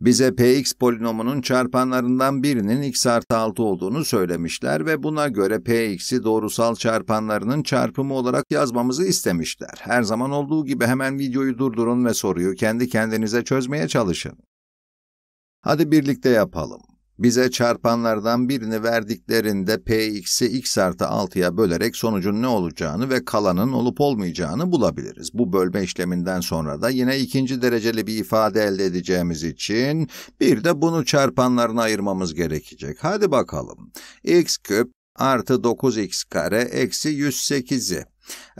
Bize Px polinomunun çarpanlarından birinin x artı 6 olduğunu söylemişler ve buna göre Px'i doğrusal çarpanlarının çarpımı olarak yazmamızı istemişler. Her zaman olduğu gibi hemen videoyu durdurun ve soruyu kendi kendinize çözmeye çalışın. Hadi birlikte yapalım. Bize çarpanlardan birini verdiklerinde px'i x artı 6'ya bölerek sonucun ne olacağını ve kalanın olup olmayacağını bulabiliriz. Bu bölme işleminden sonra da yine ikinci dereceli bir ifade elde edeceğimiz için bir de bunu çarpanlarına ayırmamız gerekecek. Hadi bakalım. x küp artı 9x kare eksi 108'i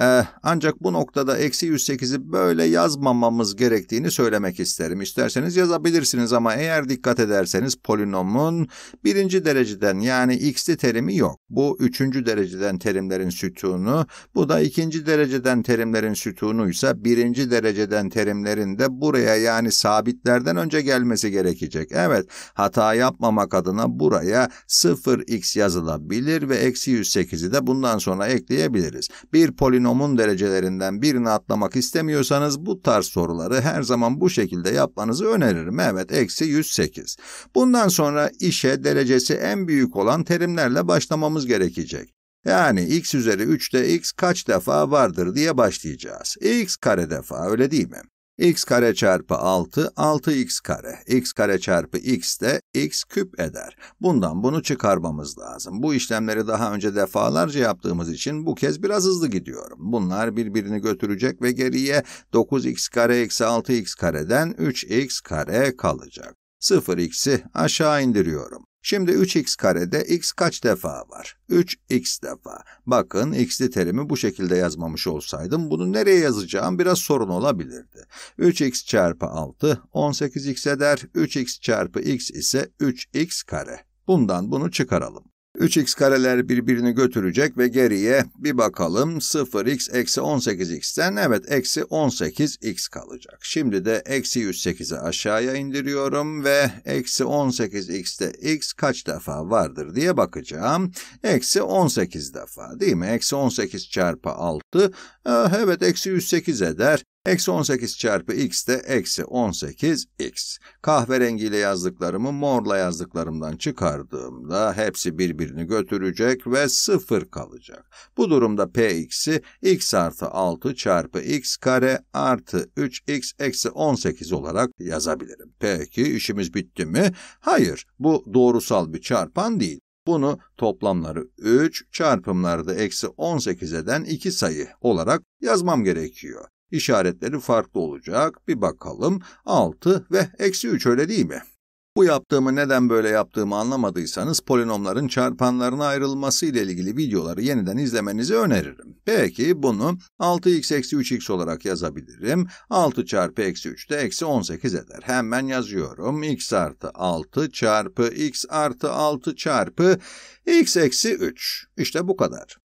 ee, ancak bu noktada eksi 108'i böyle yazmamamız gerektiğini söylemek isterim. İsterseniz yazabilirsiniz ama eğer dikkat ederseniz polinomun birinci dereceden yani x'li terimi yok. Bu üçüncü dereceden terimlerin sütunu, bu da ikinci dereceden terimlerin sütunuysa birinci dereceden terimlerin de buraya yani sabitlerden önce gelmesi gerekecek. Evet hata yapmamak adına buraya 0x yazılabilir ve eksi 108'i de bundan sonra ekleyebiliriz. Bir polinomun derecelerinden birini atlamak istemiyorsanız bu tarz soruları her zaman bu şekilde yapmanızı öneririm. Evet, eksi 108. Bundan sonra işe derecesi en büyük olan terimlerle başlamamız gerekecek. Yani x üzeri 3'te x kaç defa vardır diye başlayacağız. x kare defa öyle değil mi? x kare çarpı 6, 6x kare. x kare çarpı x de x küp eder. Bundan bunu çıkarmamız lazım. Bu işlemleri daha önce defalarca yaptığımız için bu kez biraz hızlı gidiyorum. Bunlar birbirini götürecek ve geriye 9x kare eksi 6x kareden 3x kare kalacak. 0x'i aşağı indiriyorum. Şimdi 3x karede x kaç defa var? 3x defa. Bakın x'li terimi bu şekilde yazmamış olsaydım bunu nereye yazacağım biraz sorun olabilirdi. 3x çarpı 6 18x eder. 3x çarpı x ise 3x kare. Bundan bunu çıkaralım. 3x kareler birbirini götürecek ve geriye bir bakalım 0x eksi 18x'ten evet eksi 18x kalacak. Şimdi de eksi 108'i aşağıya indiriyorum ve eksi 18x'te x kaç defa vardır diye bakacağım. Eksi 18 defa değil mi? Eksi 18 çarpı 6 eh, evet eksi 108 eder. Eksi 18 çarpı x de eksi 18 x. Kahverengiyle yazdıklarımı morla yazdıklarımdan çıkardığımda hepsi birbirini götürecek ve 0 kalacak. Bu durumda px'i x artı 6 çarpı x kare artı 3x eksi 18 olarak yazabilirim. Peki işimiz bitti mi? Hayır bu doğrusal bir çarpan değil. Bunu toplamları 3 çarpımları da eksi 18 eden 2 sayı olarak yazmam gerekiyor. İşaretleri farklı olacak. Bir bakalım. 6 ve eksi 3 öyle değil mi? Bu yaptığımı neden böyle yaptığımı anlamadıysanız polinomların çarpanlarına ayrılması ile ilgili videoları yeniden izlemenizi öneririm. Peki bunu 6x eksi 3x olarak yazabilirim. 6 çarpı eksi 3 de eksi 18 eder. Hemen yazıyorum. x artı 6 çarpı x artı 6 çarpı x eksi 3. İşte bu kadar.